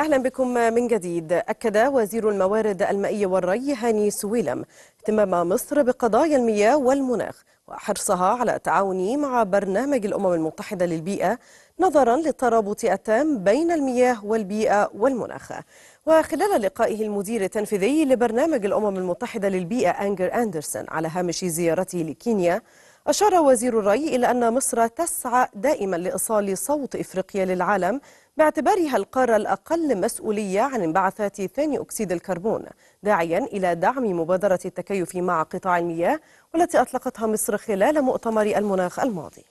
أهلا بكم من جديد أكد وزير الموارد المائية والري هاني سويلم اهتمام مصر بقضايا المياه والمناخ وحرصها على التعاون مع برنامج الأمم المتحدة للبيئة نظرا للترابط التام بين المياه والبيئة والمناخ وخلال لقائه المدير التنفيذي لبرنامج الأمم المتحدة للبيئة أنجر أندرسون على هامش زيارته لكينيا أشار وزير الري إلى أن مصر تسعى دائما لإيصال صوت إفريقيا للعالم باعتبارها القارة الأقل مسؤولية عن انبعاثات ثاني أكسيد الكربون داعيا إلى دعم مبادرة التكيف مع قطاع المياه والتي أطلقتها مصر خلال مؤتمر المناخ الماضي